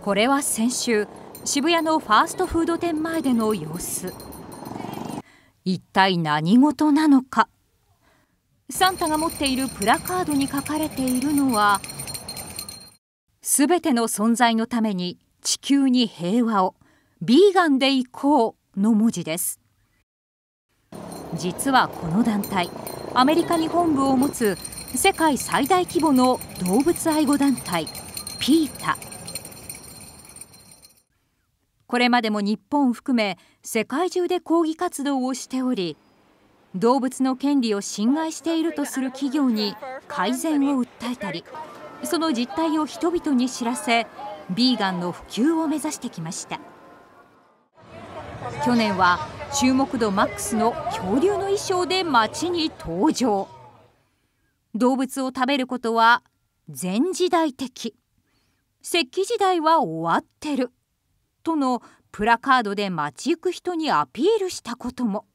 これは先週渋谷のファーストフード店前での様子一体何事なのかサンタが持っているプラカードに書かれているのは「すべての存在のために地球に平和をビーガンでいこう」の文字です実はこの団体アメリカに本部を持つ世界最大規模の動物愛護団体ピータこれまでも日本含め世界中で抗議活動をしており動物の権利を侵害しているとする企業に改善を訴えたりその実態を人々に知らせビーガンの普及を目指してきました去年は注目度マックスの恐竜の衣装で街に登場動物を食べることは前時代的。石器時代は終わってるとのプラカードで街行く人にアピールしたことも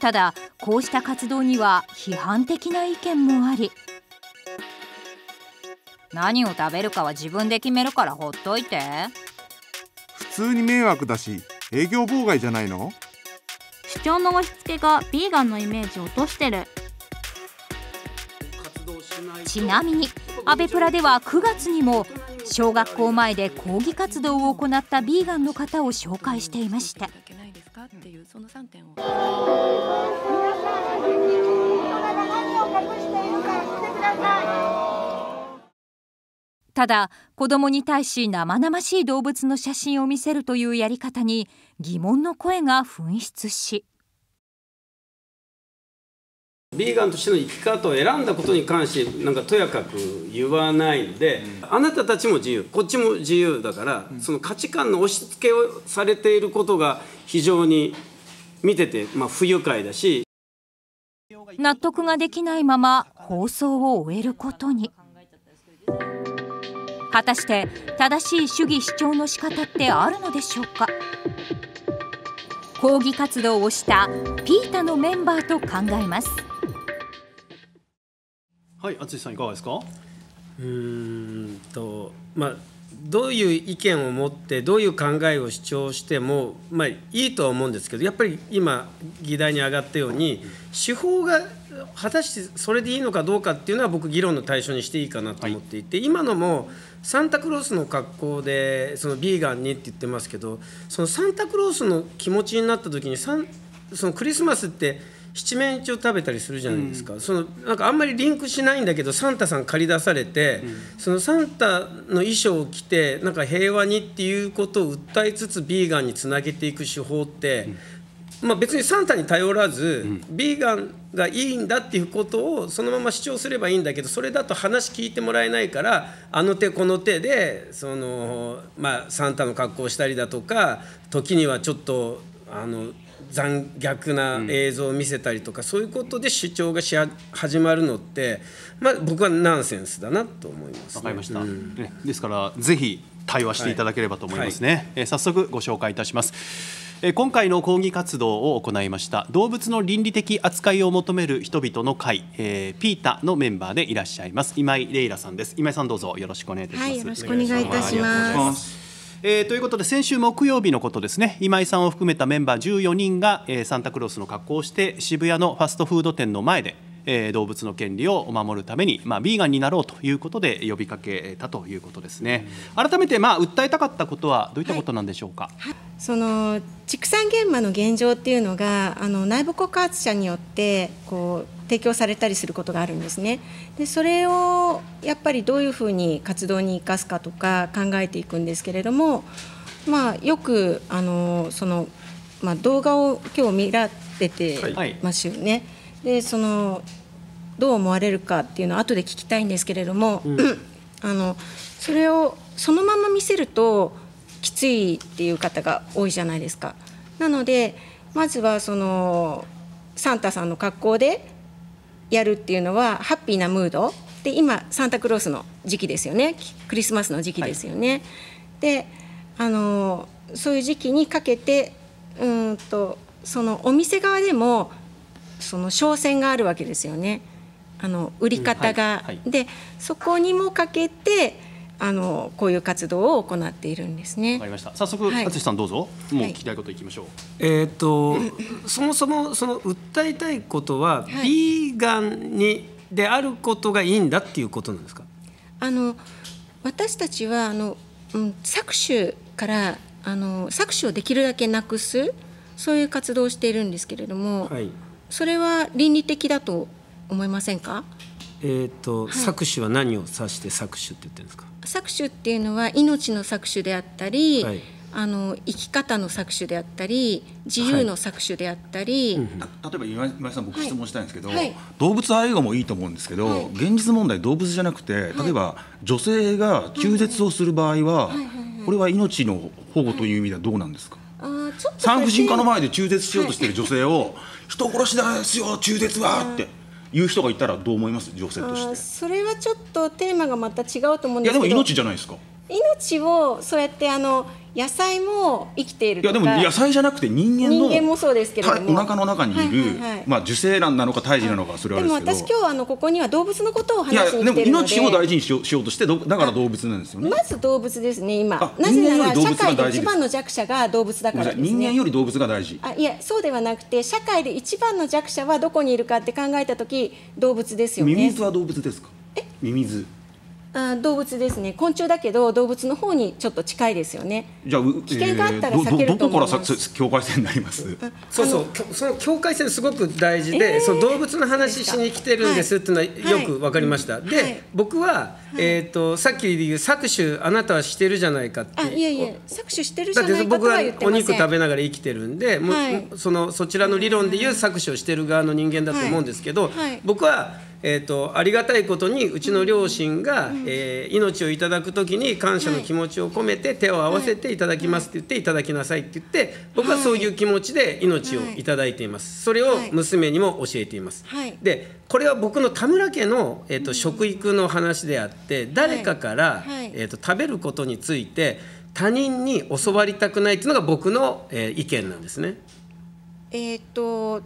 ただこうした活動には批判的な意見もあり何を食べるかは自分で決めるからほっといて普通に迷惑だし営業妨害じゃないの主張の押し付けがビーガンのイメージを落としてるちなみにアベプラでは9月にも小学校前で抗議活動を行ったビーガンの方を紹介していました。ただ子供に対し生々しい動物の写真を見せるというやり方に疑問の声が噴出しビーガンとしての生き方を選んだことに関してなんかとやかく言わないので、うん、あなたたちも自由こっちも自由だから、うん、その価値観の押し付けをされていることが非常に見てて、まあ、不愉快だし納得ができないまま放送を終えることに果たして正しい主義主張の仕方ってあるのでしょうか抗議活動をしたピータのメンバーと考えます。はい淳さんいかがですかうんとまあどういう意見を持ってどういう考えを主張しても、まあ、いいとは思うんですけどやっぱり今議題に上がったように手法が果たしてそれでいいのかどうかっていうのは僕議論の対象にしていいかなと思っていて、はい、今のもサンタクロースの格好でそのビーガンにって言ってますけどそのサンタクロースの気持ちになった時にサンそのクリスマスって七面鳥食べたりするじゃないですか、うん、そのなんかあんまりリンクしないんだけどサンタさん駆り出されて、うん、そのサンタの衣装を着てなんか平和にっていうことを訴えつつビーガンにつなげていく手法って、うん、まあ、別にサンタに頼らず、ビーガンがいいんだっていうことをそのまま主張すればいいんだけどそれだと話聞いてもらえないからあの手この手でその、まあ、サンタの格好をしたりだとか時にはちょっとあの残虐な映像を見せたりとか、そういうことで主張がし始まるのって、まあ、僕はナンセンスだなと思います、ね、わかりました、うん、ですからぜひ対話していただければと思いますね、はいはい、え早速ご紹介いたしますえ今回の抗議活動を行いました動物の倫理的扱いを求める人々の会、えー、ピータのメンバーでいらっしゃいます今井レイラさんです今井さんどうぞよろしくお願いいたします、はい、よろしくお願いいたしますえー、ということで、先週木曜日のことですね、今井さんを含めたメンバー14人が、えー、サンタクロースの格好をして、渋谷のファストフード店の前で、えー、動物の権利を守るために、まあ、ビーガンになろうということで呼びかけたということですね。改めて、まあ、訴えたかったことはどういったことなんでしょうか。はい、その畜産現場の現状っていうのがあの内部告発者によってこう提供されたりすることがあるんですね。でそれをやっぱりどういうふうに活動に生かすかとか考えていくんですけれども、まあ、よくあのその、まあ、動画を今日見られてますよね。はい、でそのどう思われるかっていうのを後で聞きたいんですけれども、うん、あのそれをそのまま見せるときついっていう方が多いじゃないですか。なのでまずはそのサンタさんの格好でやるっていうのはハッピーなムードで今サンタクロースの時期ですよねクリスマスの時期ですよね。はい、であのそういう時期にかけてうんとそのお店側でもその商戦があるわけですよね。あの売り方が、はいはい、でそこにもかけてあのこういう活動を行っているんですね。わかりました。早速、はい、淳さんどうぞ。もう聞きたいこといきましょう。えっ、ー、とそもそもその訴えたいことは、ヴ、は、ィ、い、ーガンにであることがいいんだっていうことなんですか。あの私たちはあの、うん、搾取からあの搾取をできるだけなくすそういう活動をしているんですけれども、はい、それは倫理的だと思いませんか。えっ、ー、と、はい、搾取は何を指して搾取って言ってるんですか。搾取っていうのは命の搾取であったり、はい、あの生き方の搾取であったり自由の搾取であったり、はい例えば今井さん僕質問したいんですけど、はい、動物愛護もいいと思うんですけど、現実問題動物じゃなくて例えば女性が中絶をする場合は、これは命の保護という意味ではどうなんですか、産婦人科の前で中絶しようとしてる女性を人殺しですよ中絶はって。いう人がいたらどう思います女性としてそれはちょっとテーマがまた違うと思うんですけどいやでも命じゃないですか命をそうやってあの野菜も生きているいやでも野菜じゃなくて人間の人間もそうですけどお腹の中にいる、まあ、受精卵なのか胎児なのかそれはでも私今日あのここには動物のことを話してるのでいやでも命を大事にしようしようとしてだから動物なんですよねまず動物ですね今なぜなら社会で一番の弱者が動物だから人間より動物が大事あいやそうではなくて社会で一番の弱者はどこにいるかって考えた時動物ですよねミミズは動物ですかえミミズあ動物ですね昆虫だけど動物の方にちょっと近いですよねじゃあ、危険があったら避けると思いますどこから境界線になりますそうそうその境界線すごく大事で、えー、その動物の話しに来てるんですっていうのはよく分かりました、はいはい、で、はい、僕は、えーと、さっき言う搾取あなたはしてるじゃないかってあいやいや搾取してるじゃないか僕はお肉食べながら生きてるんで、もうそのそちらの理論でいう搾取をしてる側の人間だと思うんですけど、僕はえーと、ありがたいことにうちの両親が、うん、えー、命をいただく時に感謝の気持ちを込めて手を合わせていただきますって言って、い、ただきなさいって言って僕はそういう気持ちで命をいただいています、それを娘にも教えています、でこれは僕の田村家の、えーと、食育の話であって誰かから、えーと、食べることについて他人に教わりたくないっていうのが僕の、えー、意見なんですね。えっ、と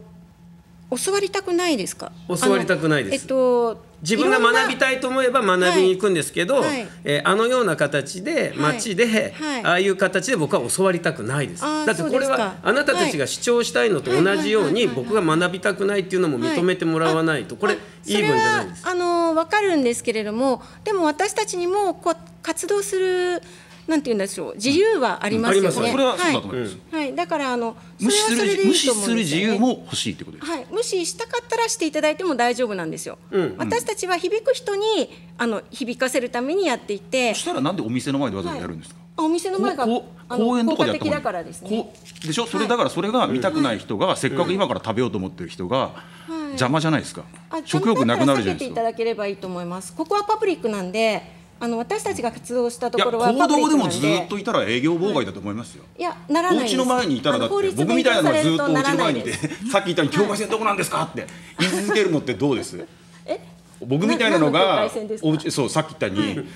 教わりたくないですか教わりたくないです、えっと、自分が学びたいと思えば学びに行くんですけど、はい、えー、あのような形で町で、はいはい、ああいう形で僕は教わりたくないですだってこれはあなたたちが主張したいのと同じように僕が学びたくないっていうのも認めてもらわないとこれイい分じゃないですあの分かるんですけれどもでも私たちにもこう活動するなんて言うんでしょう自由はありますよね。これはそうだと思います。はい、だからあの無視する無視する自由も欲しいってことです。はい、無視したかったらしていただいても大丈夫なんですよ。うん、私たちは響く人にあの響かせるためにやっていて。そしたらなんでお店の前でわざわざやるんですか。はいお店の前が公園とかでやっただかですね。でしょ、それだからそれが見たくない人が、せっかく今から食べようと思ってる人が、邪魔じゃないですか。食欲なくなるじゃないですか。避けていただければいいと思います。ここはパブリックなんで。あの私たちが活動したところは行動でもずっといたら営業妨害だと思いますよ、はい、いやならないお家の前にいたらだって僕みたいなのがずっとお家の前にいてさっき言ったように境界線どこなんですかって言い続けるのってどうです 僕みたいなのがおそうさっき言ったように、はい、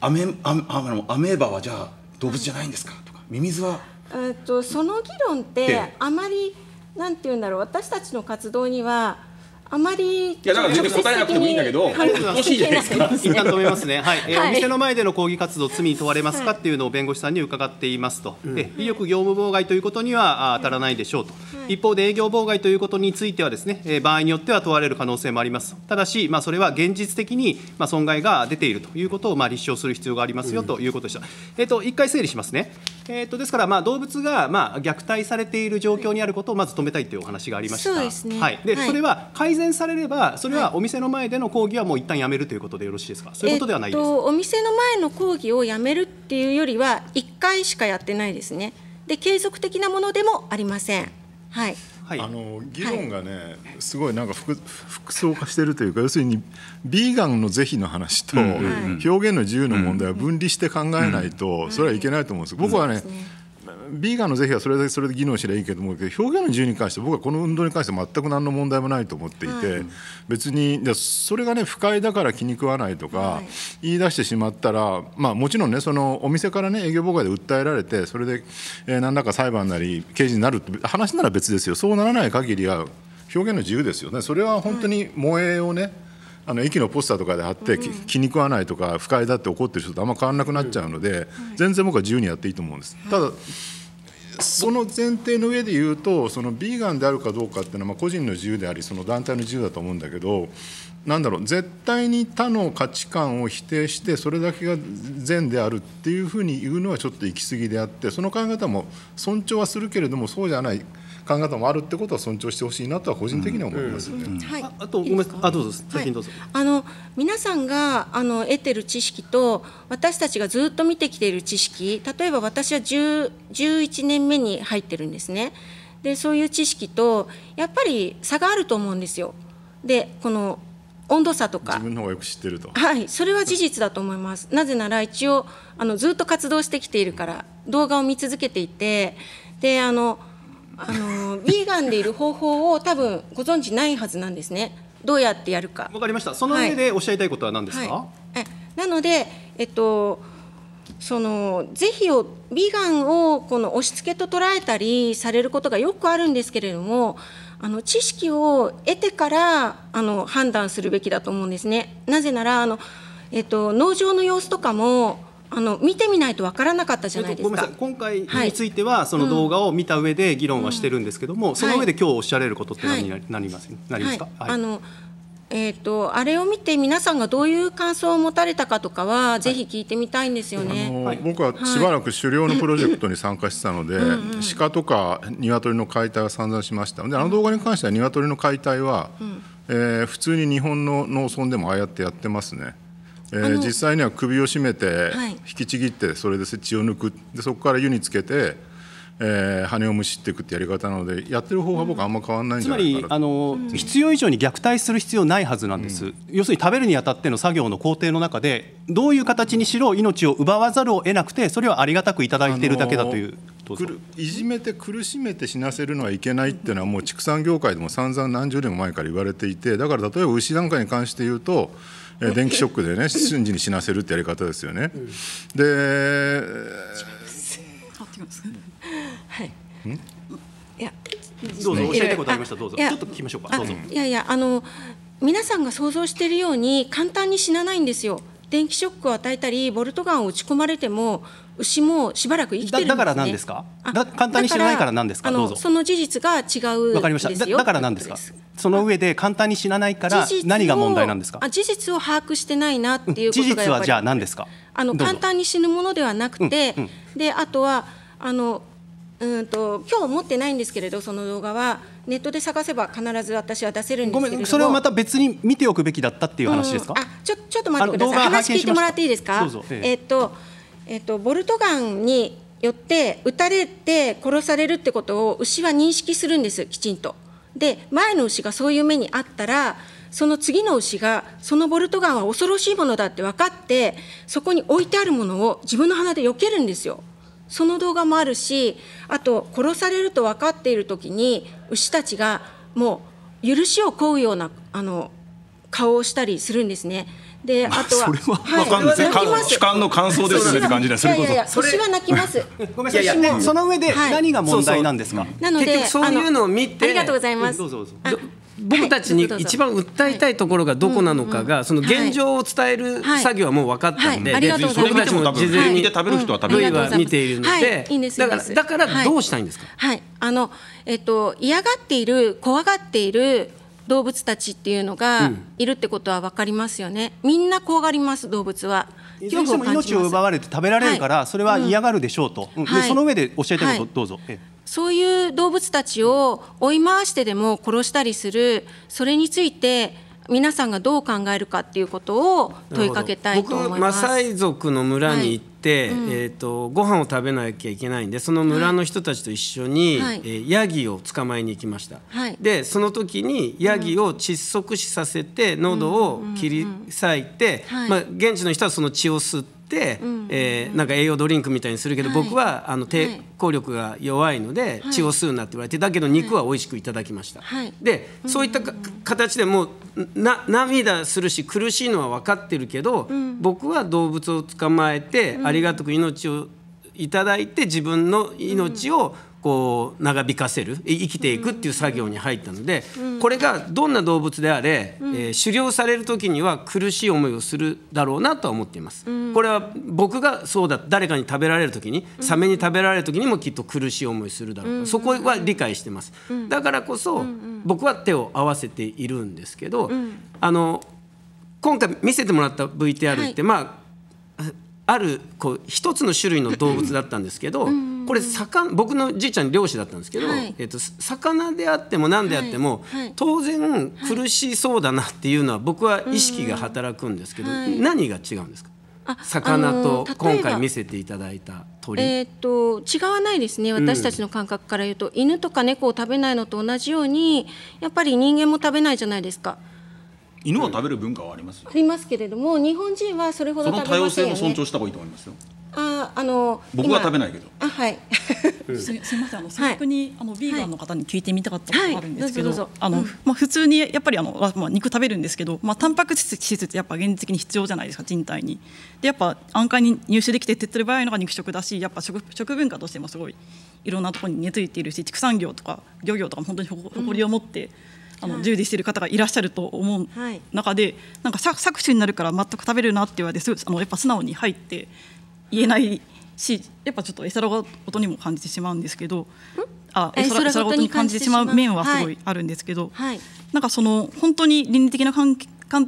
アメあアメーバはじゃあ動物じゃないんですかとかミミズは、えっとその議論ってあまりなんて言うんだろう私たちの活動にはあまりいやだから全然答えなくてもいいんだけど、はい、欲しいじゃないですか。一旦止めますね。はい、えはい、お店の前での抗議活動罪に問われますかっていうのを弁護士さんに伺っていますと。で威力業務妨害ということには当たらないでしょうと。一方で営業妨害ということについてはですね、え場合によっては問われる可能性もあります。ただしまあそれは現実的にまあ損害が出ているということをまあ立証する必要がありますよということでした。うん、えっ、と一回整理しますね。えー、とですから、まあ、動物が、まあ、虐待されている状況にあることをまず止めたいというお話がありました。そうですね。はい。で、はい、それは改善されれば、それはお店の前での講義はもう一旦やめるということでよろしいですか。そういうことではないです。えー、お店の前の講義をやめるっていうよりは、一回しかやってないですね。で、継続的なものでもありません。はい。はい、あの議論がね、はい、すごいなんか複層化してるというか要するにビーガンの是非の話と表現の自由の問題は分離して考えないとそれはいけないと思うんです僕はね、ビーガンの是非はそれだけそれで議論しりゃいいけども表現の自由に関して僕はこの運動に関して全く何の問題もないと思っていて、はい、別にでそれがね不快だから気に食わないとか、言い出してしまったら、まあ、もちろんねそのお店からね営業妨害で訴えられてそれで、え何らか裁判なり刑事になるって話なら別ですよそうならない限りは表現の自由ですよね。それは本当に萌えをね、はいあの駅のポスターとかで貼って、気に食わないとか不快だって怒ってる人とあんま変わらなくなっちゃうので、全然僕は自由にやっていいと思うんです。ただその前提の上で言うとそのビーガンであるかどうかっていうのはま個人の自由でありその団体の自由だと思うんだけどなんだろう絶対に他の価値観を否定してそれだけが善であるっていうふうに言うのはちょっと行き過ぎであってその考え方も尊重はするけれどもそうじゃない考え方もあるってことは尊重してほしいなとは個人的に思いますね。あとごめんあどうぞ最近どうぞ。あの皆さんがあの得てる知識と私たちがずっと見てきている知識例えば私は十十一年目に入ってるんですね。でそういう知識とやっぱり差があると思うんですよ。でこの温度差とか自分の方がよく知ってるとはいそれは事実だと思います なぜなら一応あのずっと活動してきているから動画を見続けていてであのあのビーガンでいる方法を多分ご存知ないはずなんですね。どうやってやるか。わかりました。その上でおっしゃりたいことは何ですか。はいはなので、えっと。その是非をビーガンをこの押し付けと捉えたりされることがよくあるんですけれどもあの知識を得てからあの判断するべきだと思うんですね。なぜならあの、えっと、農場の様子とかもあの見てみないとわからなかったじゃないですか。今回については、はい、その動画を見た上で議論はしてるんですけども、うん、その上で今日おっしゃれることって何になり,、ます、はい、なりますか。はい、あのえーと、あれを見て皆さんがどういう感想を持たれたかとかは、はい、ぜひ聞いてみたいんですよね、はい、僕はしばらく狩猟のプロジェクトに参加してたので、はい、鹿とか鶏の解体は散々しましたであの動画に関しては鶏の解体は、うん、えー、普通に日本の農村でもああやってやってますね。えー、実際には首を絞めて、引きちぎってそれで血を抜くでそこから湯につけて、えー、羽をむしっていくってやり方なのでやってる方法は僕あんま変わらないんじゃないかな、ん、つまりあの、うん、必要以上に虐待する必要ないはずなんです、うん、要するに食べるにあたっての作業の工程の中でどういう形にしろ命を奪わざるを得なくてそれはありがたくいただいているだけだという。いじめて苦しめて死なせるのはいけないっていうのはもう畜産業界でも散々何十年も前から言われていてだから例えば牛なんかに関して言うと電気ショックでね 瞬時に死なせるってやり方ですよね。ではい、いやどうぞ教えてくださいましたどうぞちょっと聞きましょうかどうぞ。いやいやあの皆さんが想像しているように簡単に死なないんですよ。電気ショックを与えたりボルトガンを打ち込まれても牛もしばらく生きてるんです、ね、だからなんですかだ簡単に知らないからなんですかどうぞその事実が違うわかりましただだからなんですかその上で簡単に死なないから何が問題なんですか事実を把握してないなっていう事実はじゃあ何ですかあの簡単に死ぬものではなくて、うんうん、であとはあのうんと今日持ってないんですけれどその動画はネットで探せば必ず私は出せるんですけれどもそれをまた別に見ておくべきだったっていう話ですか、うん、あちょちょっと待ってください話聞いてもらっていいですかえっとえっとボルトガンによって撃たれて殺されるってことを牛は認識するんですきちんと。で前の牛がそういう目にあったらその次の牛がそのボルトガンは恐ろしいものだって分かってそこに置いてあるものを自分の鼻で避けるんですよ。その動画もあるしあと殺されると分かっているときに牛たちがもう許しを請うようなあの顔をしたりするんですね。で、あとは、それは、はかんないです主観の感想ですねって感じで、それこそ。いやいや、星は泣きます。ごめんなさい、その上で何が問題なんですか。なので、そういうのを見て、ありがとうございます。僕たちに一番訴えたいところがどこなのかが、その現状を伝える作業はもう分かったんで、僕たちも事前に食べる人は食べるは見ているので、だからだからどうしたいんですか。はい、あのえっと嫌がっている怖がっている動物たちっていうのがいるってことは分かりますよね。みんな怖がります動物は。恐怖を命を奪われて食べられるから、それは嫌がるでしょうと、でその上で教えてもど,、うぞ。そういう動物たちを追い回してでも殺したりするそれについて皆さんがどう考えるかっていうことを問いかけたいと思います僕マサイ族の村に行って、はいうん、えーと、ご飯を食べなきゃいけないんでその村の人たちと一緒に、はい、えー、ヤギを捕まえに行きました、はい、でその時にヤギを窒息死させて、うん、喉を切り裂いて、まあ、現地の人はその血を吸って。、えー、なんか栄養ドリンクみたいにするけど、はい、僕はあの抵抗力が弱いので、はい、血を吸うなって言われてだけど肉は美味しくいただきました、はい、でそういった形でもうな涙するし苦しいのは分かってるけど、うん、僕は動物を捕まえて、ありがたく命をいただいて自分の命を、うんこう長引かせる生きていくっていう作業に入ったので、これがどんな動物であれ、えー、狩猟される時には苦しい思いをするだろうなとは思っています。これは僕がそうだ誰かに食べられる時にサメに食べられる時にもきっと苦しい思いするだろう、そこは理解してます。だからこそ、僕は手を合わせているんですけど、あの今回見せてもらった VTR って、まああるこう一つの種類の動物だったんですけど。これ魚僕のじいちゃん漁師だったんですけど、はい、えーと、魚であっても何であっても、はいはい、当然苦しそうだなっていうのは僕は意識が働くんですけど、何が違うんですか魚と今回見せていただいた鳥、えーと、違わないですね私たちの感覚から言うと、うん、犬とか猫を食べないのと同じようにやっぱり人間も食べないじゃないですか。犬は食べる文化はあります、うん、ありますけれども日本人はそれほど食べませんよ、ね、その多様性も尊重した方がいいと思いますよああの僕は食べないけどあはいすすみませんあの率直に、はい、あのビーガンの方に聞いてみたかったことがあるんですけどはいど、あの、うん、まあ普通にやっぱりあのまあ肉食べるんですけどまあタンパク質ってやっぱ現実的に必要じゃないですか人体にでやっぱ安価に入手できて手っ取り早いのが肉食だしやっぱ食食文化としてもすごいいろんなところに根付いているし畜産業とか漁業とか本当に誇りを持って、うんあの従事している方がいらっしゃると思う中で、なんか搾取になるから全く食べるなって言われてすあのやっぱ素直に入って言えないしやっぱちょっとサ皿ごとにも感じてしまうんですけどあ絵皿絵皿ごとに感じてしまう面はすごいあるんですけど、はい、なんかその本当に倫理的な観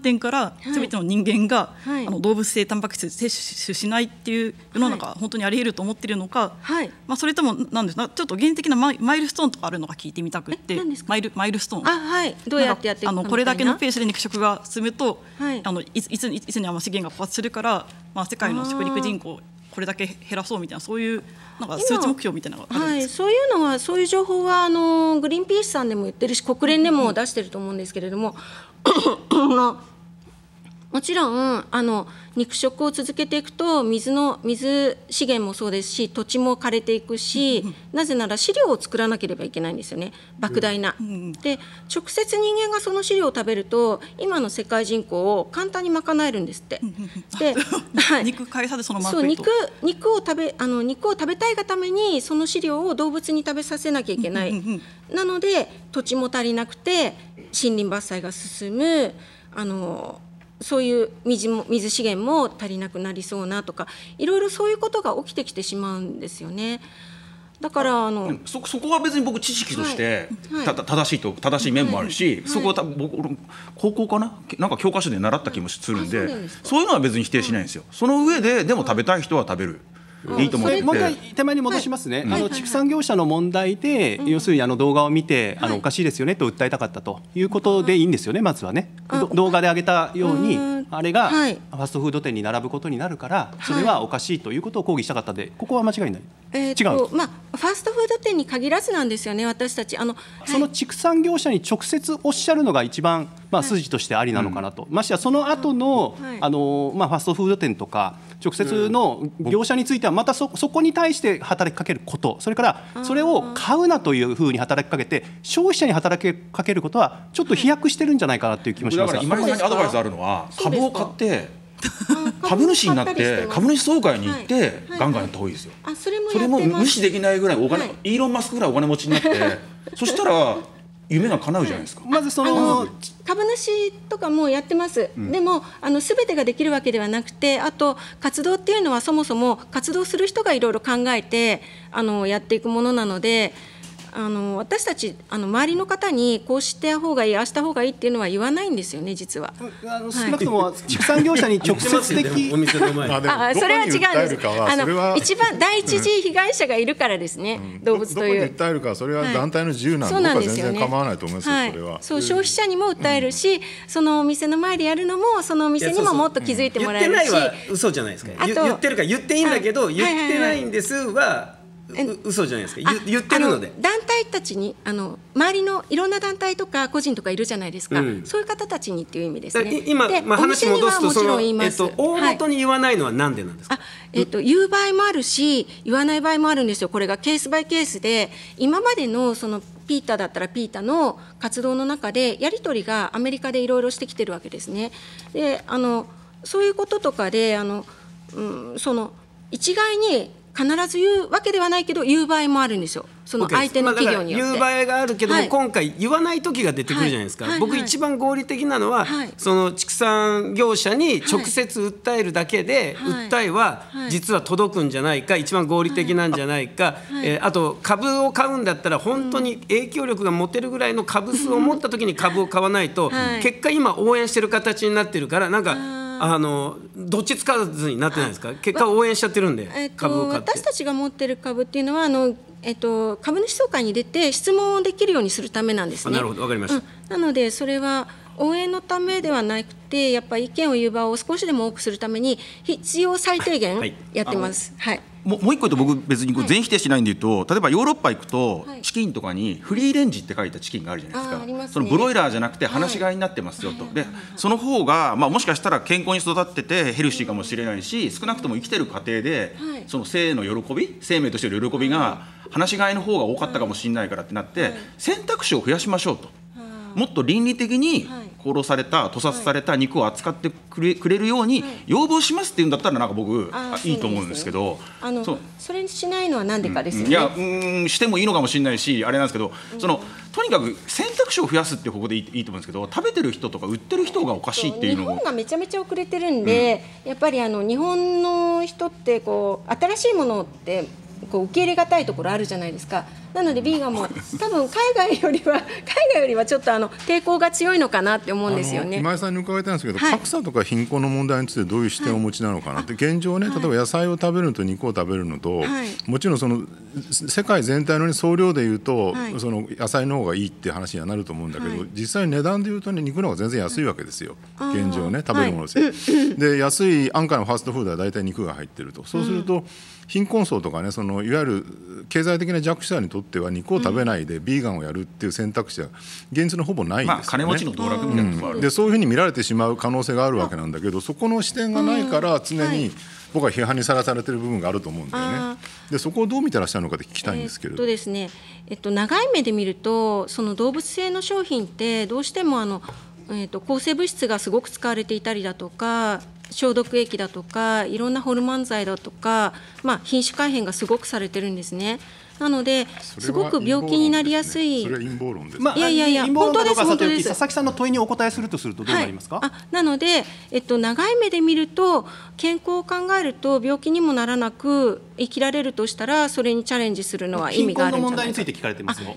点から全ての人間が、はい、あの動物性タンパク質摂取しないっていう世の中、は本当にありえると思ってるのか、はいまあ、それともなんですかちょっと現実的なマイマイルストーンとかあるのか聞いてみたくってマイルマイルストーンあ、はい、どうやってやってのこれだけのペースで肉食が進むと、はい、あのいついついつにあの資源が枯渇するから、まあ、世界の食肉人口これだけ減らそうみたいなそういうなんか数値目標みたいなのがはい、そういうのはそういう情報はあのグリーンピースさんでも言ってるし国連でも出してると思うんですけれども、う んもちろんあの肉食を続けていくと水の水資源もそうですし土地も枯れていくしなぜなら飼料を作らなければいけないんですよね莫大な。で直接人間がその飼料を食べると今の世界人口を簡単に賄えるんですって。で、は肉でそのそう肉肉を食べあの肉を食べたいがためにその飼料を動物に食べさせなきゃいけない。なので土地も足りなくて森林伐採が進むあのそういう水も水資源も足りなくなりそうなとかいろいろそういうことが起きてきてしまうんですよね。だからあのそそこは別に僕知識として、はいはい、正しいと正しい面もあるし、はい、そこは僕高校かななんか教科書で習った気もするんで,、そういうのは別に否定しないんですよ。その上ででも食べたい人は食べる。いいと思っもう一回手前に戻しますね、あの畜産業者の問題で、要するにあの動画を見て、あのおかしいですよねと訴えたかったということでいいんですよね、まずはね。動画で上げたように、あれがファストフード店に並ぶことになるから、それはおかしいということを抗議したかったで、ここは間違いない。えー、違う、まあ、ファストフード店に限らずなんですよね、私たち、あのその畜産業者に直接おっしゃるのが一番、まあ、筋としてありなのかなと、ましてやその後の、あのまあ、ファストフード店とか、直接の業者についてはまたそこに対して働きかけることそれからそれを買うなというふうに働きかけて消費者に働きかけることはちょっと飛躍してるんじゃないかなという気もします、はい、今井さんにアドバイスあるのは株を買って株主になって株主総会に行ってガンガンやった方がいいですよ。それも無視できないぐらいお金、イーロン・マスクぐらいお金持ちになって そしたら夢が叶うじゃないですか、はい、まずその株主とかもやってます、うん、でもあの全てができるわけではなくてあと活動っていうのはそもそも活動する人がいろいろ考えてあのやっていくものなので。あの私たちあの周りの方にこうした方がいいあした方がいいっていうのは言わないんですよね実はあの少なくとも 畜産業者に直接的、お店の前あそれは違うんですあの一番第一次被害者がいるからですね、うん、動物という訴えるかそれは団体の自由なんで、はい、僕は全然構わないと思いますよ、はい、それはそう消費者にも訴えるし、うん、そのお店の前でやるのもそのお店にももっと気づいてもらえるし、うん、嘘じゃないですかあと言ってるか言っていいんだけど、はい、言ってないんですは嘘じゃないですか言ってるので団体たちにあの周りのいろんな団体とか個人とかいるじゃないですか、うん、そういう方たちにっていう意味ですね。今で、まあ、話戻すとその、えっと、大元に言わないのは何でなんですか、はい、えっと、言う場合もあるし言わない場合もあるんですよこれがケースバイケースで今までのそのピーターだったらピーターの活動の中でやり取りがアメリカでいろいろしてきてるわけですね。であのそういうこととかであの、うん、その一概に必ず言うわけではないけど言う場合もあるんですよその相手の企業によって、まあ、言う場合があるけどはい、今回言わない時が出てくるじゃないですか、はいはい、僕一番合理的なのは、その畜産業者に直接訴えるだけで、訴えは実は届くんじゃないか一番合理的なんじゃないか、えー、あと株を買うんだったら本当に影響力が持てるぐらいの株数を持った時に株を買わないと、結果今応援してる形になってるからなんか。あのどっちつかずになってないですか結果応援しちゃってるんで、えっと、株を買って私たちが持ってる株っていうのはあの、えっと、株主総会に出て質問をできるようにするためなんですねなるほどわかりました、うん、なのでそれは応援のためではなくてやっぱり意見を言う場を少しでも多くするために必要最低限やってます、はいもう一個言うと僕別に全否定しないんで言うと、例えばヨーロッパ行くとチキンとかにフリーレンジって書いたチキンがあるじゃないですかそのブロイラーじゃなくて放し飼いになってますよと、でその方が、まあ、もしかしたら健康に育っててヘルシーかもしれないし少なくとも生きてる過程で、その性の喜び生命としての喜びが放し飼いの方が多かったかもしれないからってなって、選択肢を増やしましょうと。もっと倫理的に殺された屠殺された肉を扱ってくれ,、くれるように要望しますっていうんだったらなんか僕いいと思うんですけどあのそそれにしないのは何でかですよね、いやうんしてもいいのかもしれないしあれなんですけど、そのとにかく選択肢を増やすってここでいいと思うんですけど食べてる人とか売ってる人がおかしいっていうのを日本がめちゃめちゃ遅れてるんで、やっぱりあの日本の人ってこう新しいものってこう受け入れがたいところあるじゃないですか。なのでビーガンも多分海外よりは海外よりはちょっとあの抵抗が強いのかなって思うんですよね今井さんに伺いたいんですけど、はい、格差とか貧困の問題についてどういう視点をお持ちなのかなって、現状ね例えば野菜を食べるのと肉を食べるのと、もちろんその世界全体の総量でいうと、その野菜の方がいいって話にはなると思うんだけど、実際値段でいうとね肉の方が全然安いわけですよ、現状ね食べるものですよ、で安い安価のファーストフードは大体肉が入ってるとそうすると、貧困層とかねそのいわゆる経済的な弱者にとっっては肉を食べないでビーガンをやるっていう選択肢は現実のほぼないんですよね、まあ、金持ちの道楽みたいなうん、でそういうふうに見られてしまう可能性があるわけなんだけどそこの視点がないから常に僕は批判にさらされてる部分があると思うんだよね。でそこをどう見てらっしゃるのかって聞きたいんですけれど、えー、ですねえっと、長い目で見るとその動物性の商品ってどうしてもあの、えっと、抗生物質がすごく使われていたりだとか消毒液だとかいろんなホルモン剤だとか、まあ、品種改変がすごくされてるんですね。なのですごく病気になりやすい、それはねすね、まあ、いやいやいや本当です本当です佐々木さんの問いにお答えするとするとどうなりますか、はい、あなので、えっと、長い目で見ると健康を考えると病気にもならなく生きられるとしたらそれにチャレンジするのは意味があるんじゃないか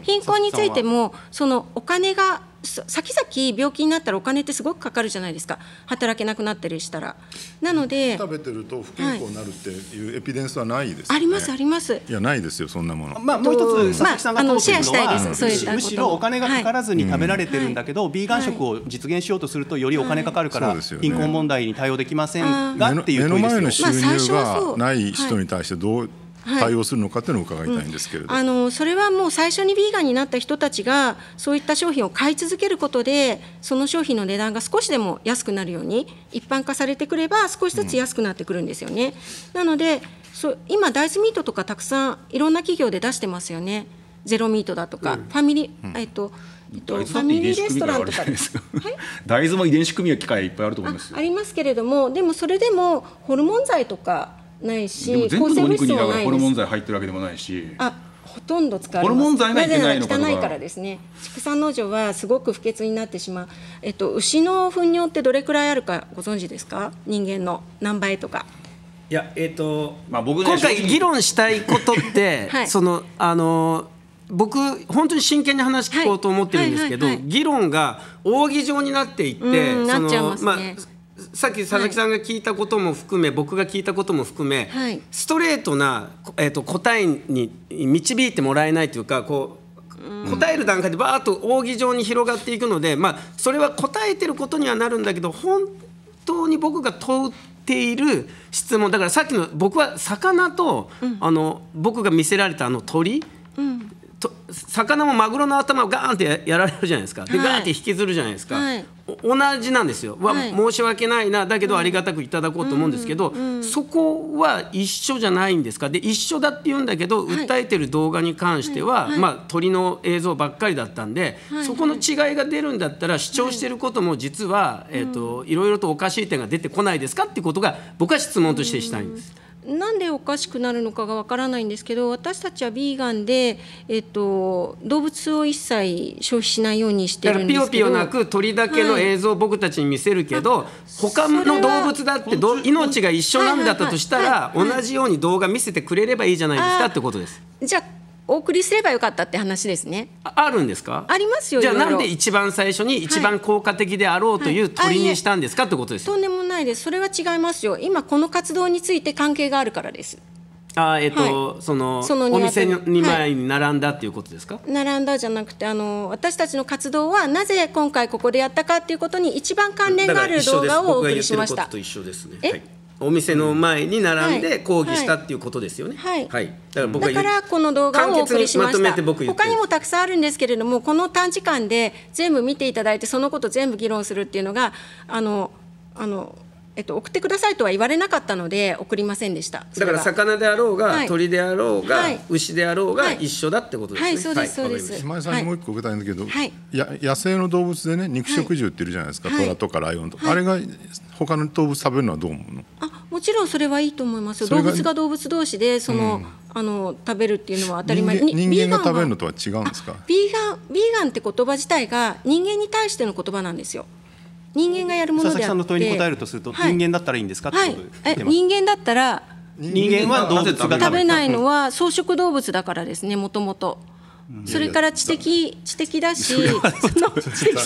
貧困についてもそのお金が先々病気になったらお金ってすごくかかるじゃないですか働けなくなったりしたらなので食べてると不健康になるっていうエビデンスはないです、ねはい、ありますありますいやないですよそんなものまあもう一つ佐々木さんが通ってるのは、むしろお金がかからずに食べられてるんだけど、はい、ビーガン食を実現しようとするとよりお金かかるから、貧困問題に対応できませんがっていう目の前の収入がない人に対してどう対応するのかっていうのを伺いたいんですけれど、はいうん、あのそれはもう最初にヴィーガンになった人たちがそういった商品を買い続けることでその商品の値段が少しでも安くなるように一般化されてくれば少しずつ安くなってくるんですよね、うん、なのでそ今大豆ミートとかたくさんいろんな企業で出してますよねゼロミートだとか、うん、ファミリー、えっとえっと、ファミリーレストランとかはい、大 豆も遺伝子組みは機械いっぱいあると思いますありますけれどもでもそれでもホルモン剤とかないし全部のお肉にだからホルモン剤入ってるわけでもないしあほとんど使われますホルモン剤がないか汚いからですね畜産農場はすごく不潔になってしまう、えっと、牛の糞尿ってどれくらいあるかご存知ですか人間の何倍とかいやえっ、ー、と、まあ僕、ね、今回議論したいことって、はい、そのあの僕本当に真剣に話聞こうと思ってるんですけど、議論が扇状になっていって、うん、そのまあさっき佐々木さんが聞いたことも含め、はい、僕が聞いたことも含め、はい、ストレートな、えーと、答えに導いてもらえないというかこう、答える段階でバーッと扇状に広がっていくので、まあ、それは答えてることにはなるんだけど本当に僕が問うている質問だからさっきの僕は魚と、うん、あの僕が見せられたあの鳥、うん、と魚もマグロの頭をガーンってやられるじゃないですかで、はい、ガーンって引きずるじゃないですか。はい同じなんですよ、はい、申し訳ないなだけどありがたくいただこうと思うんですけど、そこは一緒じゃないんですかで一緒だって言うんだけど、はい、訴えてる動画に関しては、はい、まあ、鳥の映像ばっかりだったんで、そこの違いが出るんだったら主張してることも実は、えーと、いろいろとおかしい点が出てこないですかってことが僕は質問としてしたいんです。なんでおかしくなるのかがわからないんですけど私たちはビーガンで、えっと、動物を一切消費しないようにしてるんですけどピヨピヨなく鳥だけの映像を僕たちに見せるけど、はい、他の動物だって命が一緒なんだったとしたら、同じように動画見せてくれればいいじゃないですかってことです。じゃお送りすればよかったって話ですね。あるんですか。ありますよ。じゃあなんで一番最初に一番効果的であろうという鳥にしたんですかってことです、とんでもないです、それは違いますよ、今、この活動について関係があるからです。あえっ、ー、と、はい、そのそのお店に前に並んだっていうことですか、はい、並んだじゃなくてあの私たちの活動はなぜ今回ここでやったかっていうことに一番関連がある動画をお送りしました。一緒ですね、はいお店の前に並んで抗議したっていうことですよね。はい。はい、だから僕だからこの動画をお送りしました。他にもたくさんあるんですけれども、この短時間で全部見ていただいてそのこと全部議論するっていうのがあのあのえっと、送ってくださいとは言われなかったので送りませんでしただから魚であろうが、はい、鳥であろうが、はい、牛であろうが、はい、一緒だってことですねはいそうですそうです島井さんにもう一個受けたいんだけど、や野生の動物でね肉食獣っているじゃないですか、虎とかライオンとか、あれが他の動物食べるのはどう思うのあもちろんそれはいいと思いますよ動物が動物同士でその、うんあの食べるっていうのは当たり前人間が食べるのとは違うんですかビーガンビーガンって言葉自体が人間に対しての言葉なんですよ人間がやるものであって佐々木さんの問いに答えるとすると、はい、人間だったらいいんですかってことはい、人間だったら人間は動物が食べないのは草食動物だからですねもともと。それから知的知的だし、そ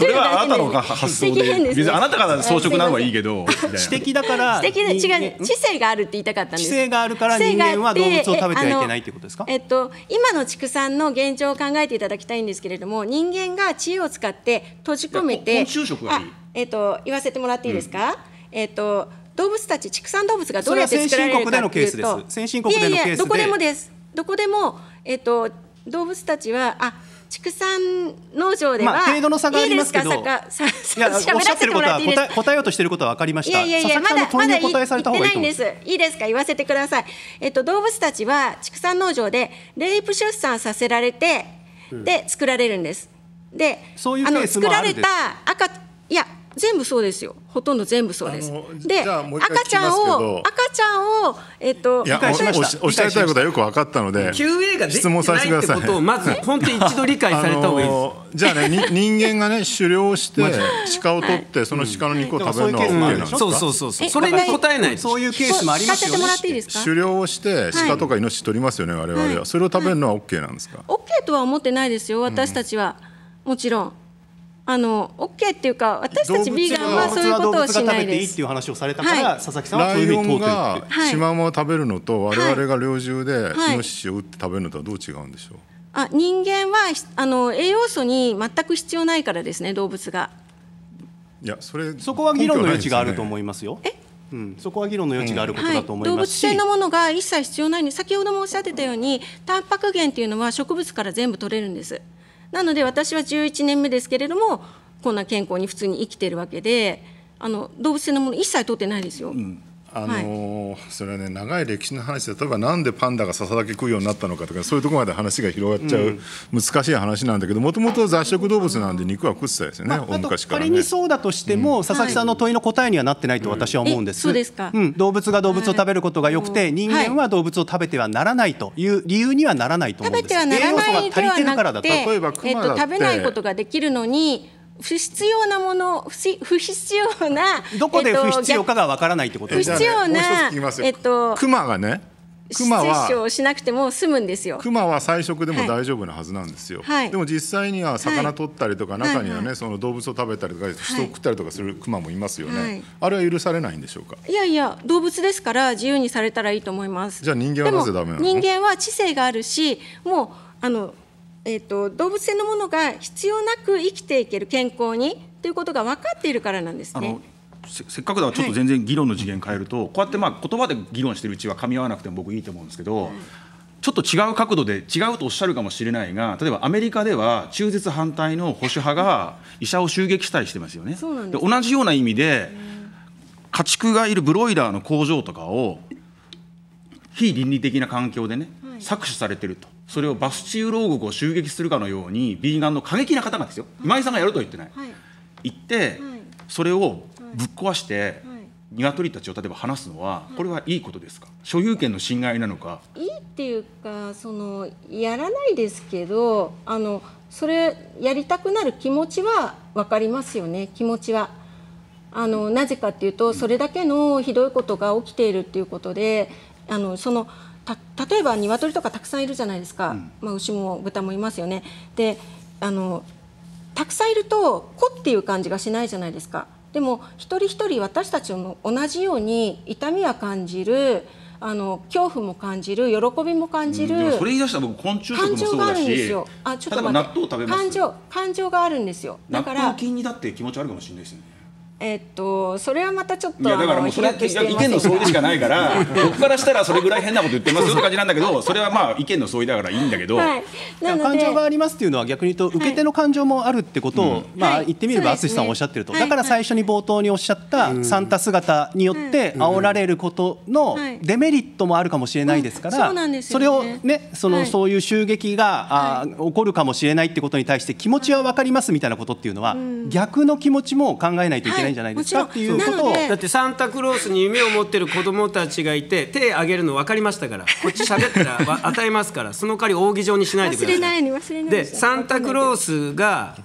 れはあなたの発想で、あなたから草食なのはいいけど、知的だから、知的違う知性があるって言いたかったんです。知性があるから人間は動物を食べてはいけないってことですか？えっと今の畜産の現状を考えていただきたいんですけれども、人間が知恵を使って閉じ込めて、昆虫食がいい。えっ、ー、と、言わせてもらっていいですか、うん、えっ、ー、と、動物たち、畜産動物がどうやって作られるかというと、先進国でのケースいやどこでもです。どこでも、えっ、ー、と、動物たちは、あ、畜産農場では、まあ、程度の差がありますけど、いいですか、おっしゃってることは答えようとしてることは分かりました。いやいやいや、まだまだ言ってないんです。いいですか、言わせてください。えっと動物たちは畜産農場でレイプ出産させられて、で作られるんです。で、そういうあの作られた赤いや全部そうですよほとんど全部そうですで赤ちゃんを赤ちゃんをえっ、といやおっしゃりたいことはよく分かったので Q&A ができてないってことをまず 本当に一度理解された方がいいです、あのー、じゃあね人間がね狩猟して鹿を取って、その鹿の肉を食べるのは OK なんですか、うん、そうそうそうそうそれに答えないそういうケースもありますよね狩猟をして鹿とかイノシシ取りますよね我々は、はい、それを食べるのは OK なんですか、はい、OK とは思ってないですよ私たちは、もちろんあの OK っていうか私たちビーガンはそういうことをしないです。っていう話をされたから、はい、佐々木さんはそういうふうにがシマウマを食べるのと我々が猟銃でイノシシを撃って食べるのとはどう違うんでしょう、あ人間はあの栄養素に全く必要ないからですね動物が。いやそれそこは議論の余地があると思いますよ。えうん、そこは議論の余地があることだと思います、うんはい、動物性のものが一切必要ないので先ほどもおっしゃってたようにタンパク源っていうのは植物から全部取れるんです。なので私は11年目ですけれどもこんな健康に普通に生きてるわけであの動物性のもの一切取ってないですよ。うんあの、はい、それはね長い歴史の話で例えばなんでパンダが笹だけ食うようになったのかとかそういうところまで話が広がっちゃう、難しい話なんだけどもともと雑食動物なんで肉は食ってたですよね、まあ、昔から、ね、仮にそうだとしても、うん、佐々木さんの問いの答えにはなってないと私は思うんです,、そうですか、うん、動物が動物を食べることがよくて、人間は動物を食べてはならないという理由にはならないと思うんです食べてはならないではなくて、えっと、食べないことができるのに不必要なもの不必要な どこで不必要かがわからないってことですね。不必要な、えっと、熊がね熊は摂しなくても済むんですよ。熊は菜食でも大丈夫なはずなんですよ。はい、でも実際には魚取ったりとか、中にはねその動物を食べたりとか人を食ったりとかする熊もいますよね、はい、あれは許されないんでしょうか。いやいや動物ですから自由にされたらいいと思います。じゃあ人間はなぜダメなの？人間は知性があるし、もうあのえーと、動物性のものが必要なく生きていける健康にということが分かっているからなんですね。せせっかくだからちょっと全然議論の次元変えると、はい、こうやってまあ言葉で議論してるうちは噛み合わなくても僕いいと思うんですけど、はい、ちょっと違う角度で違うとおっしゃるかもしれないが例えばアメリカでは中絶反対の保守派が医者を襲撃したりしてますよね。で同じような意味で家畜がいるブロイラーの工場とかを非倫理的な環境でね、はい、搾取されてると。それをバスチウ牢獄を襲撃するかのようにビーガンの過激な方がですよ、今井さんがやるとは言ってない、はい、言って、それをぶっ壊して、鶏たちを例えば話すのは、これはいいことですか所有権の侵害なのかいいっていうかそのやらないですけどあのそれやりたくなる気持ちは分かりますよね気持ちはあのなぜかっていうとそれだけのひどいことが起きているっていうことであのその。例えば鶏とかたくさんいるじゃないですか、うん、まあ、牛も豚もいますよねであのたくさんいると子っていう感じがしないじゃないですかでも一人一人私たちも同じように痛みは感じるあの恐怖も感じる喜びも感じる、うん、それ言い出したら僕昆虫食もそうだしあちょっと待って感情感情があるんですよだから納豆菌にだって気持ち悪いかもしれないですよねえっと、それはまたちょっといやだからもうそれ意見の相違しかないから僕からしたらそれぐらい変なこと言ってますよって感じなんだけど それはまあ意見の相違だからいいんだけど、はい、感情がありますっていうのは逆に言うと受け手の感情もあるってことを、はい、まあ、言ってみれば淳、はい、さんおっしゃってると、ね、だから最初に冒頭におっしゃったサンタ姿によって煽られることのデメリットもあるかもしれないですから、それをねその、そういう襲撃が、あ起こるかもしれないってことに対して気持ちは分かりますみたいなことっていうのは、逆の気持ちも考えないといけないないんじゃないですかっていうことをだってサンタクロースに夢を持ってる子供たちがいて手挙げるの分かりましたからこっち喋ったら 与えますからその代わり扇状にしないでください。でサンタクロースが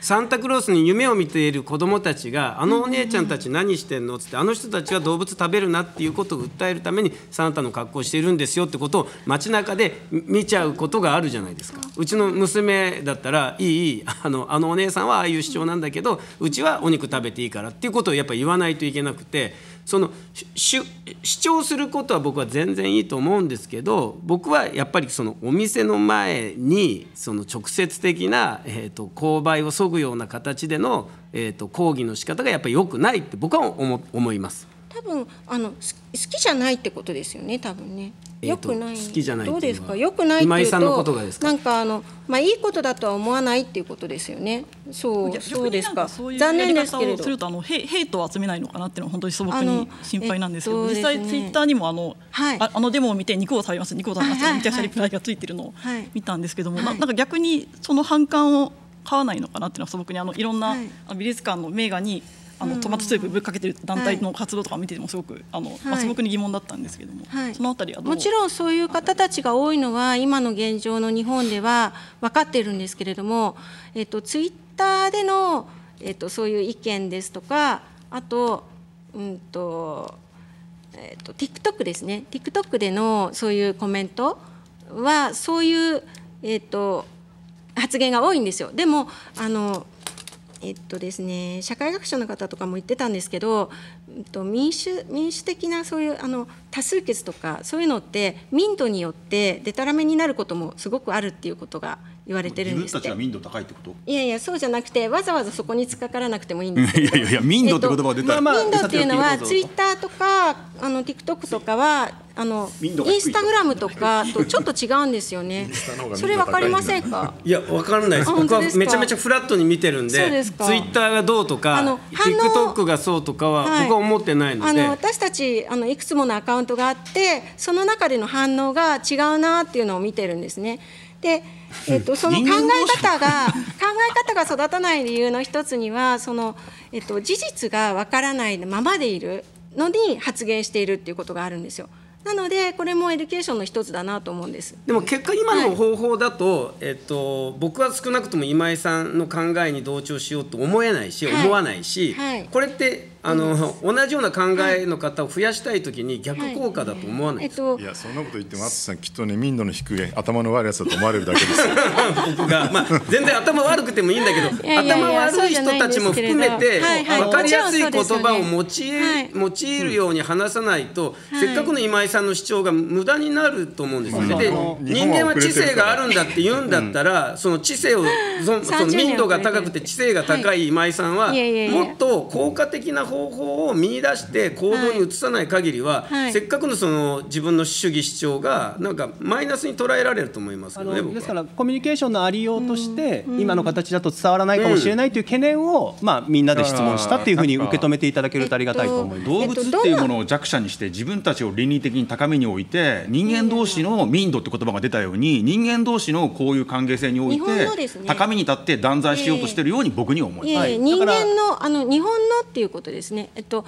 サンタクロースに夢を見ている子どもたちが「あのお姉ちゃんたち何してんの?」っつって「あの人たちは動物食べるな」っていうことを訴えるためにサンタの格好をしているんですよってことを街中で見ちゃうことがあるじゃないですかうちの娘だったら「いいいいあのあのお姉さんはああいう主張なんだけどうちはお肉食べていいから」っていうことをやっぱり言わないといけなくて。その主張することは僕は全然いいと思うんですけど僕はやっぱりそのお店の前にその直接的な、えーと、購買をそぐような形での、えーと、と抗議の仕方がやっぱり良くないって僕は思います。多分あの好きじゃないってことですよね多分ね。よくない、好きじゃないどうですかよくないっていうとなんかあのまあいいことだとは思わないっていうことですよねそうそうですかうう残念ですけれどするとあのヘイヘイトを集めないのかなっていうのは本当に素朴に心配なんですけど、えっとね、実際ツイッターにもあの、はい、ああのデモを見て肉を食べます肉を食べますみたいなリプライがついてるのを見たんですけども、はい、なんか逆にその反感を買わないのかなっていうのは素朴にあのいろんな美術館の名画にあのトマトスープぶっかけてる団体の活動とか見ててもすごく、あの、まあ、素朴に疑問だったんですけども、そのあたりはもちろんそういう方たちが多いのは今の現状の日本では分かっているんですけれども、えっと、ツイッターでの、えっと、そういう意見ですとかあと,、うんとえっと、TikTok ですね TikTok でのそういうコメントはそういう、えっと、発言が多いんですよ。でもあのえっとですね、社会学者の方とかも言ってたんですけど、えっと、民主民主的なそういうあの多数決とかそういうのって民度によってでたらめになることもすごくあるっていうことが言われてるんですって民度高いってこといやいやそうじゃなくてわざわざそこに突っかからなくてもいいんですいやいや民度って言葉が出た、えっとまあまあ、民度っていうのはツイッターとかあの TikTok とかはあのインスタグラムとかと ちょっと違うんですよね。それわかりませんか？いやわからないです。僕はめちゃめちゃフラットに見てるんで、でツイッターがどうとか、あの TikTok がそうとかは、僕は思ってないので、あの私たちあのいくつものアカウントがあって、その中での反応が違うなっていうのを見てるんですね。で、えっ、ー、とその考え方が考え方が育たない理由の一つには、そのえっ、ー、と事実がわからないままでいるのに発言しているっていうことがあるんですよ。なのでこれもエデュケーションの一つだなと思うんですでも結果今の方法だと、はい、えっと、僕は少なくとも今井さんの考えに同調しようと思えないし、はい、思わないし、はい、これってあの同じような考えの方を増やしたいときに逆効果だと思わないですか、はいえっいやそんなこと言っても淳さんきっとね民度の低い頭の悪いやつだと思われるだけです僕が、まあ、全然頭悪くてもいいんだけど頭悪い人たちも含めて、は分かりやすい言葉を用い,、ね、用いるように話さないと、はい、せっかくの今井さんの主張が無駄になると思うんですよね、はい、で人間は知性があるんだって言うんだったら、うん、その知性をその民度が高くて知性が高い今井さんはもっと効果的な方方法を見出して行動に移さない限りは、はいせっかくのその自分の主義主張がなんかマイナスに捉えられると思いますけどねですからコミュニケーションのありようとして、今の形だと伝わらないかもしれないという懸念を、まあ、みんなで質問したっていうふうに受け止めていただけるとありがたいと思います、えっと、動物っていうものを弱者にして自分たちを倫理的に高めに置いて人間同士の民度って言葉が出たように人間同士のこういう関係性において、高みに立って断罪しようとしているように僕には思います、人間のあの日本のっていうことですですね。えっと、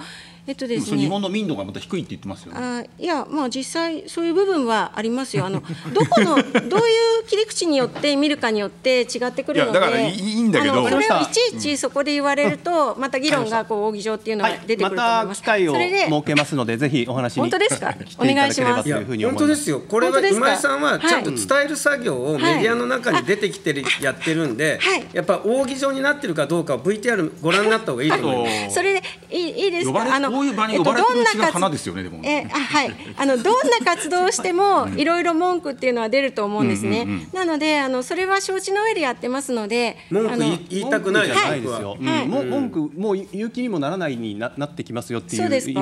えっとですね。日本の民度がまた低いって言ってますよ、ね、あ、いや、まあ、実際そういう部分はありますよ。あの、どこの、どういう切り口によって見るかによって違ってくるので。だから、いいんだけど。それをいちいちそこで言われると、また議論がこう、扇状っていうのは出てくると思います。はい、また機会を設けますので、ぜひお話本当ですか。お願いします。本当ですよ。これは今井さんはちゃんと伝える作業をメディアの中に出てきてる、やってるんで、やっぱ扇状になってるかどうかを VTR ご覧になった方がいいと思います。それでいいですかあのこういう場に呼ばれてるうち花ですよね、でもえあはいあのどんな活動をしても いろいろ文句っていうのは出ると思うんですね、うんうんうん、なのであのそれは承知の上でやってますので文句言いたくないじゃないですよ、はいはいうん、文句もう言う気にもならないにななってきますよっていう意味でで、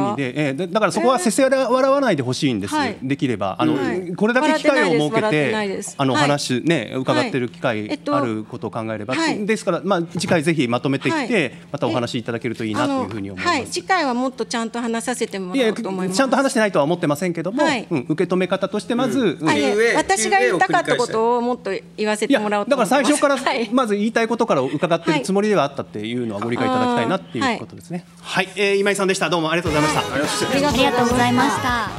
えー、だからそこはせせら笑わないでほしいんです、できればあの、はい、これだけ機会を設けてあの話ね伺ってる機会あることを考えれば、ですからまあ次回ぜひまとめてきて、またお話しいただけるといいなというふうに思います。い、次回はもっとちゃんと話させてもらおうと思いますちゃんと話してないとは思ってませんけども、はい、うん、受け止め方としてまず、うん、私が言いたかったことをもっと言わせてもらおうとだから最初からまず言いたいことから伺ってるつもりではあったっていうのはご理解いただきたいなっていうことですねはい、はい、えー、今井さんでしたどうもありがとうございました、ありがとうございました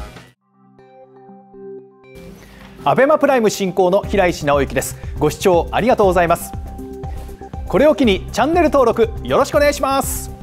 アベマプライム進行の平石直之ですご視聴ありがとうございますこれを機にチャンネル登録よろしくお願いします